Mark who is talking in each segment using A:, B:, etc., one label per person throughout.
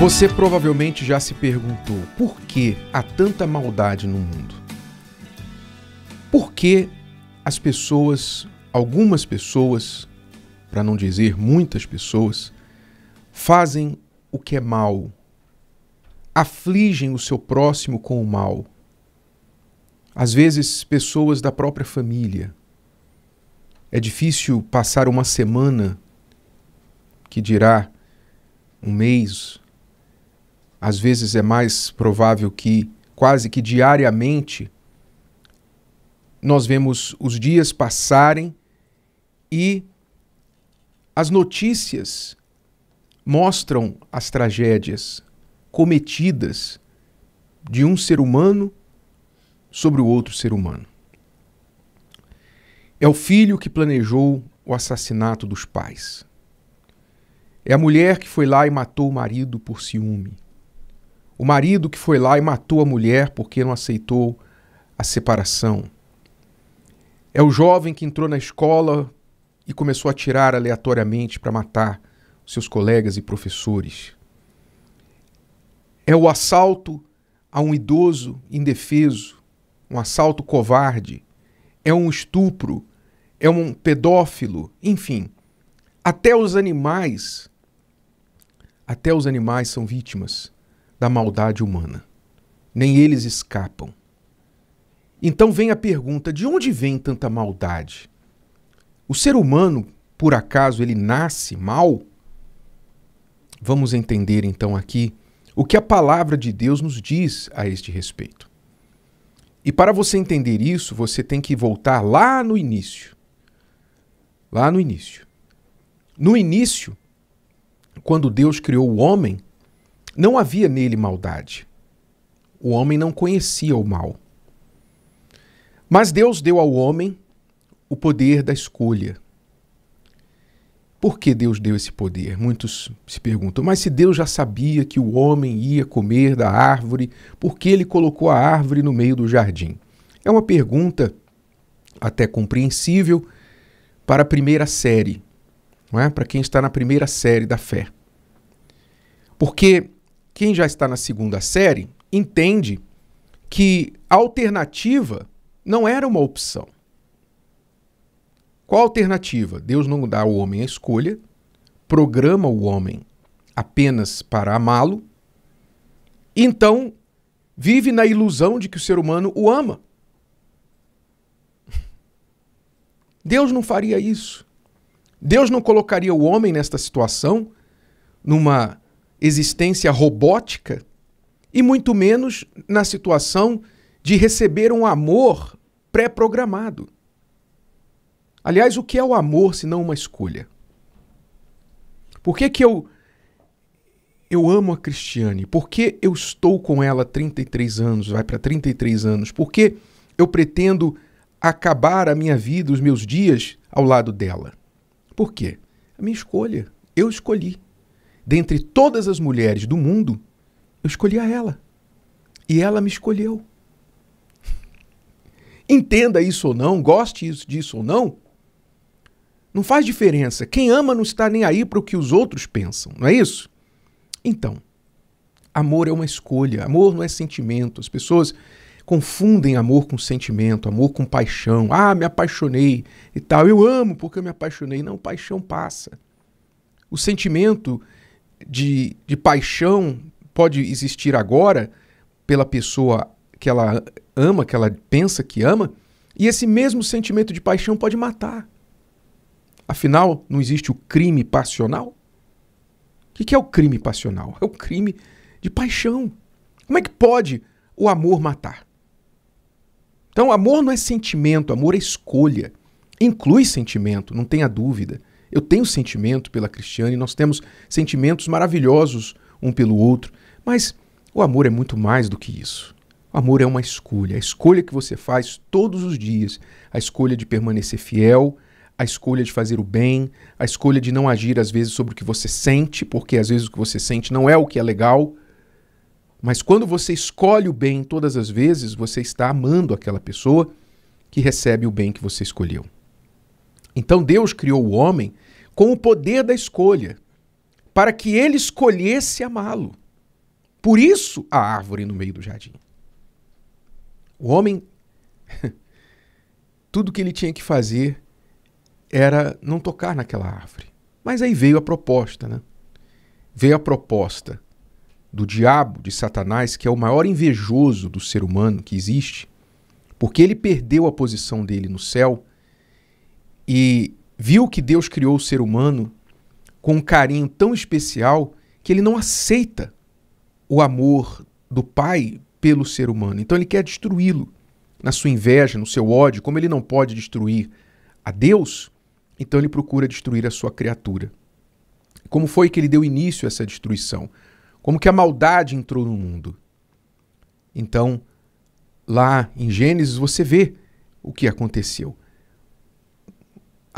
A: Você provavelmente já se perguntou por que há tanta maldade no mundo? Por que as pessoas, algumas pessoas, para não dizer muitas pessoas, fazem o que é mal, afligem o seu próximo com o mal? Às vezes, pessoas da própria família. É difícil passar uma semana, que dirá um mês, às vezes é mais provável que quase que diariamente nós vemos os dias passarem e as notícias mostram as tragédias cometidas de um ser humano sobre o outro ser humano. É o filho que planejou o assassinato dos pais. É a mulher que foi lá e matou o marido por ciúme. O marido que foi lá e matou a mulher porque não aceitou a separação. É o jovem que entrou na escola e começou a tirar aleatoriamente para matar seus colegas e professores. É o assalto a um idoso indefeso, um assalto covarde. É um estupro, é um pedófilo, enfim. Até os animais, até os animais são vítimas da maldade humana. Nem eles escapam. Então vem a pergunta: de onde vem tanta maldade? O ser humano, por acaso, ele nasce mal? Vamos entender então aqui o que a palavra de Deus nos diz a este respeito. E para você entender isso, você tem que voltar lá no início. Lá no início. No início, quando Deus criou o homem, não havia nele maldade. O homem não conhecia o mal. Mas Deus deu ao homem o poder da escolha. Por que Deus deu esse poder? Muitos se perguntam, mas se Deus já sabia que o homem ia comer da árvore, por que ele colocou a árvore no meio do jardim? É uma pergunta até compreensível para a primeira série, não é? para quem está na primeira série da fé. Porque quem já está na segunda série entende que a alternativa não era uma opção. Qual a alternativa? Deus não dá ao homem a escolha, programa o homem apenas para amá-lo, então vive na ilusão de que o ser humano o ama. Deus não faria isso. Deus não colocaria o homem nesta situação, numa existência robótica e muito menos na situação de receber um amor pré-programado. Aliás, o que é o amor se não uma escolha? Por que, que eu, eu amo a Cristiane? Por que eu estou com ela 33 anos, vai para 33 anos? Por que eu pretendo acabar a minha vida, os meus dias ao lado dela? Por quê? A minha escolha. Eu escolhi dentre todas as mulheres do mundo, eu escolhi a ela. E ela me escolheu. Entenda isso ou não, goste disso ou não, não faz diferença. Quem ama não está nem aí para o que os outros pensam, não é isso? Então, amor é uma escolha, amor não é sentimento. As pessoas confundem amor com sentimento, amor com paixão. Ah, me apaixonei e tal. Eu amo porque eu me apaixonei. Não, paixão passa. O sentimento de, de paixão pode existir agora pela pessoa que ela ama, que ela pensa que ama, e esse mesmo sentimento de paixão pode matar. Afinal, não existe o crime passional? O que é o crime passional? É o crime de paixão. Como é que pode o amor matar? Então, amor não é sentimento, amor é escolha. Inclui sentimento, não tenha dúvida. Eu tenho sentimento pela Cristiane, nós temos sentimentos maravilhosos um pelo outro, mas o amor é muito mais do que isso. O amor é uma escolha, a escolha que você faz todos os dias, a escolha de permanecer fiel, a escolha de fazer o bem, a escolha de não agir às vezes sobre o que você sente, porque às vezes o que você sente não é o que é legal. Mas quando você escolhe o bem todas as vezes, você está amando aquela pessoa que recebe o bem que você escolheu. Então Deus criou o homem com o poder da escolha, para que ele escolhesse amá-lo. Por isso a árvore no meio do jardim. O homem, tudo que ele tinha que fazer era não tocar naquela árvore. Mas aí veio a proposta, né? Veio a proposta do diabo, de Satanás, que é o maior invejoso do ser humano que existe, porque ele perdeu a posição dele no céu e viu que Deus criou o ser humano com um carinho tão especial que ele não aceita o amor do Pai pelo ser humano. Então ele quer destruí-lo. Na sua inveja, no seu ódio, como ele não pode destruir a Deus, então ele procura destruir a sua criatura. Como foi que ele deu início a essa destruição? Como que a maldade entrou no mundo? Então, lá em Gênesis, você vê o que aconteceu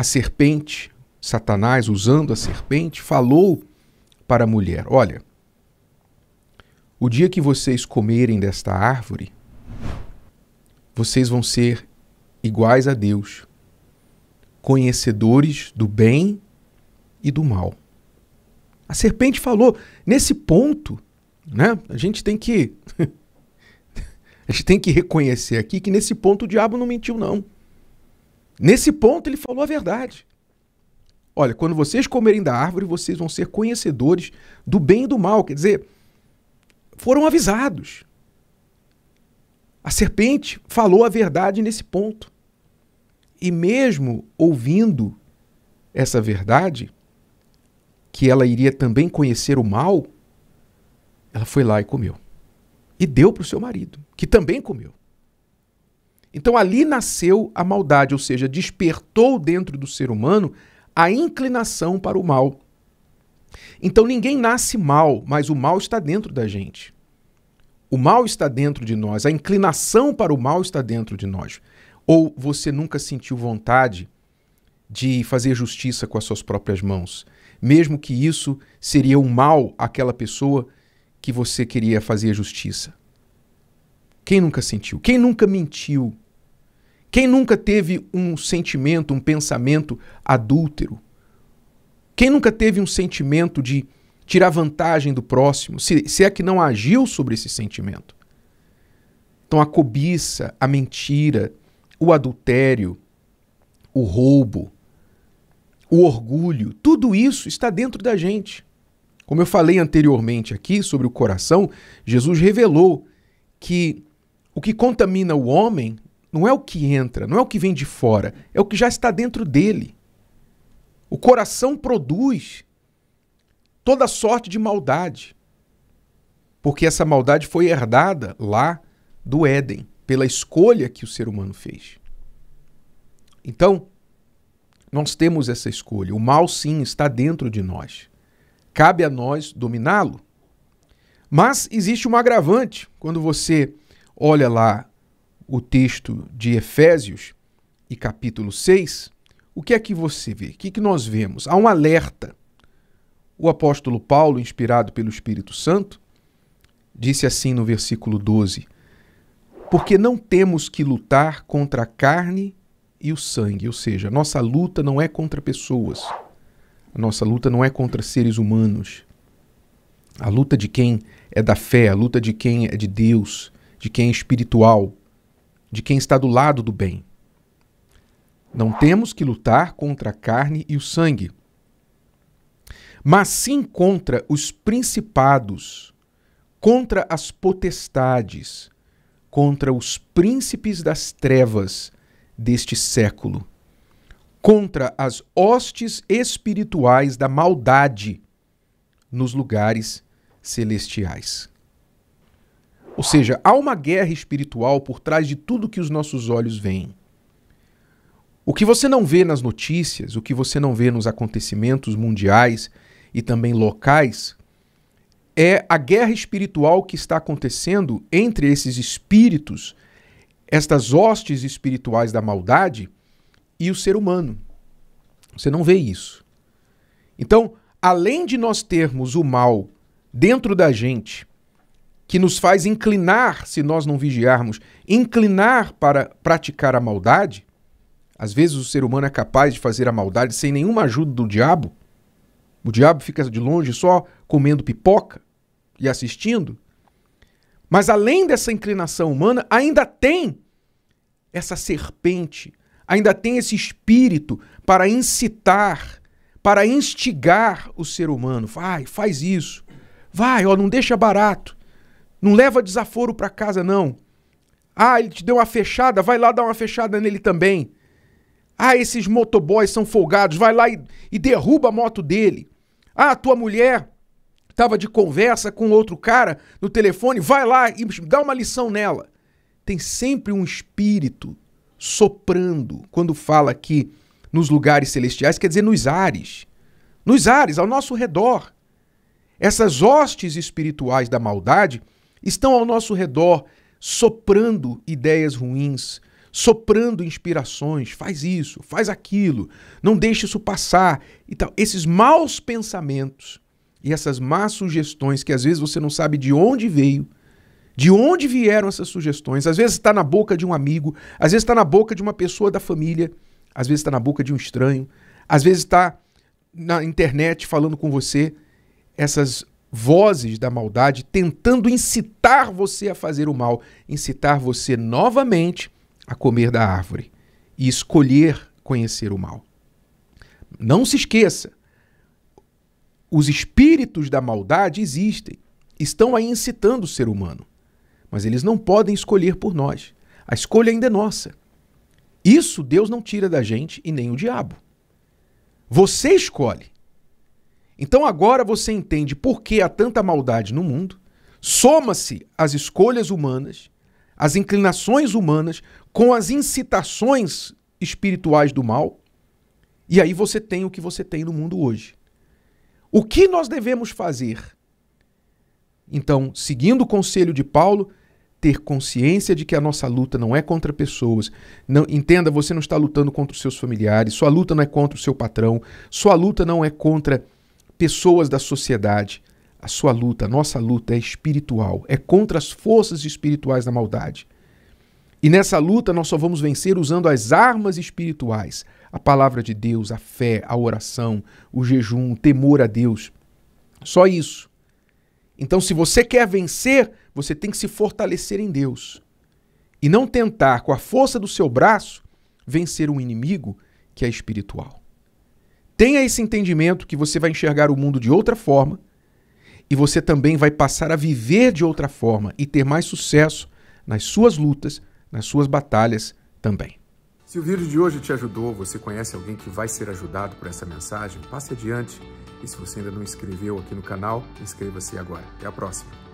A: a serpente, Satanás, usando a serpente, falou para a mulher: Olha, o dia que vocês comerem desta árvore, vocês vão ser iguais a Deus, conhecedores do bem e do mal. A serpente falou nesse ponto, né? A gente tem que a gente tem que reconhecer aqui que nesse ponto o diabo não mentiu não. Nesse ponto, ele falou a verdade. Olha, quando vocês comerem da árvore, vocês vão ser conhecedores do bem e do mal. Quer dizer, foram avisados. A serpente falou a verdade nesse ponto. E mesmo ouvindo essa verdade, que ela iria também conhecer o mal, ela foi lá e comeu. E deu para o seu marido, que também comeu. Então ali nasceu a maldade, ou seja, despertou dentro do ser humano a inclinação para o mal. Então ninguém nasce mal, mas o mal está dentro da gente. O mal está dentro de nós, a inclinação para o mal está dentro de nós. Ou você nunca sentiu vontade de fazer justiça com as suas próprias mãos, mesmo que isso seria um mal àquela pessoa que você queria fazer justiça. Quem nunca sentiu? Quem nunca mentiu? Quem nunca teve um sentimento, um pensamento adúltero? Quem nunca teve um sentimento de tirar vantagem do próximo, se, se é que não agiu sobre esse sentimento? Então, a cobiça, a mentira, o adultério, o roubo, o orgulho, tudo isso está dentro da gente. Como eu falei anteriormente aqui sobre o coração, Jesus revelou que o que contamina o homem não é o que entra, não é o que vem de fora, é o que já está dentro dele. O coração produz toda sorte de maldade, porque essa maldade foi herdada lá do Éden, pela escolha que o ser humano fez. Então, nós temos essa escolha. O mal, sim, está dentro de nós. Cabe a nós dominá-lo. Mas existe um agravante quando você olha lá o texto de Efésios e capítulo 6, o que é que você vê? O que, é que nós vemos? Há um alerta. O apóstolo Paulo, inspirado pelo Espírito Santo, disse assim no versículo 12: Porque não temos que lutar contra a carne e o sangue, ou seja, a nossa luta não é contra pessoas, a nossa luta não é contra seres humanos. A luta de quem é da fé, a luta de quem é de Deus, de quem é espiritual, de quem está do lado do bem. Não temos que lutar contra a carne e o sangue, mas sim contra os principados, contra as potestades, contra os príncipes das trevas deste século, contra as hostes espirituais da maldade nos lugares celestiais. Ou seja, há uma guerra espiritual por trás de tudo que os nossos olhos veem. O que você não vê nas notícias, o que você não vê nos acontecimentos mundiais e também locais, é a guerra espiritual que está acontecendo entre esses espíritos, estas hostes espirituais da maldade e o ser humano. Você não vê isso. Então, além de nós termos o mal dentro da gente, que nos faz inclinar, se nós não vigiarmos, inclinar para praticar a maldade. Às vezes o ser humano é capaz de fazer a maldade sem nenhuma ajuda do diabo. O diabo fica de longe só comendo pipoca e assistindo. Mas além dessa inclinação humana, ainda tem essa serpente, ainda tem esse espírito para incitar, para instigar o ser humano. Vai, faz isso. Vai, ó, não deixa barato. Não leva desaforo para casa, não. Ah, ele te deu uma fechada, vai lá dar uma fechada nele também. Ah, esses motoboys são folgados, vai lá e, e derruba a moto dele. Ah, tua mulher estava de conversa com outro cara no telefone, vai lá e dá uma lição nela. Tem sempre um espírito soprando quando fala aqui nos lugares celestiais, quer dizer, nos ares. Nos ares, ao nosso redor. Essas hostes espirituais da maldade estão ao nosso redor soprando ideias ruins, soprando inspirações, faz isso, faz aquilo, não deixe isso passar e tal. Esses maus pensamentos e essas más sugestões que às vezes você não sabe de onde veio, de onde vieram essas sugestões? Às vezes está na boca de um amigo, às vezes está na boca de uma pessoa da família, às vezes está na boca de um estranho, às vezes está na internet falando com você. Essas vozes da maldade tentando incitar você a fazer o mal, incitar você novamente a comer da árvore e escolher conhecer o mal. Não se esqueça, os espíritos da maldade existem, estão aí incitando o ser humano, mas eles não podem escolher por nós. A escolha ainda é nossa. Isso Deus não tira da gente e nem o diabo. Você escolhe. Então agora você entende por que há tanta maldade no mundo, soma-se as escolhas humanas, as inclinações humanas, com as incitações espirituais do mal, e aí você tem o que você tem no mundo hoje. O que nós devemos fazer? Então, seguindo o conselho de Paulo, ter consciência de que a nossa luta não é contra pessoas. Não, entenda, você não está lutando contra os seus familiares, sua luta não é contra o seu patrão, sua luta não é contra pessoas da sociedade. A sua luta, a nossa luta é espiritual, é contra as forças espirituais da maldade. E nessa luta nós só vamos vencer usando as armas espirituais, a palavra de Deus, a fé, a oração, o jejum, o temor a Deus. Só isso. Então, se você quer vencer, você tem que se fortalecer em Deus e não tentar, com a força do seu braço, vencer um inimigo que é espiritual. Tenha esse entendimento que você vai enxergar o mundo de outra forma e você também vai passar a viver de outra forma e ter mais sucesso nas suas lutas, nas suas batalhas também. Se o vídeo de hoje te ajudou, você conhece alguém que vai ser ajudado por essa mensagem, passe adiante. E se você ainda não inscreveu aqui no canal, inscreva-se agora. Até a próxima.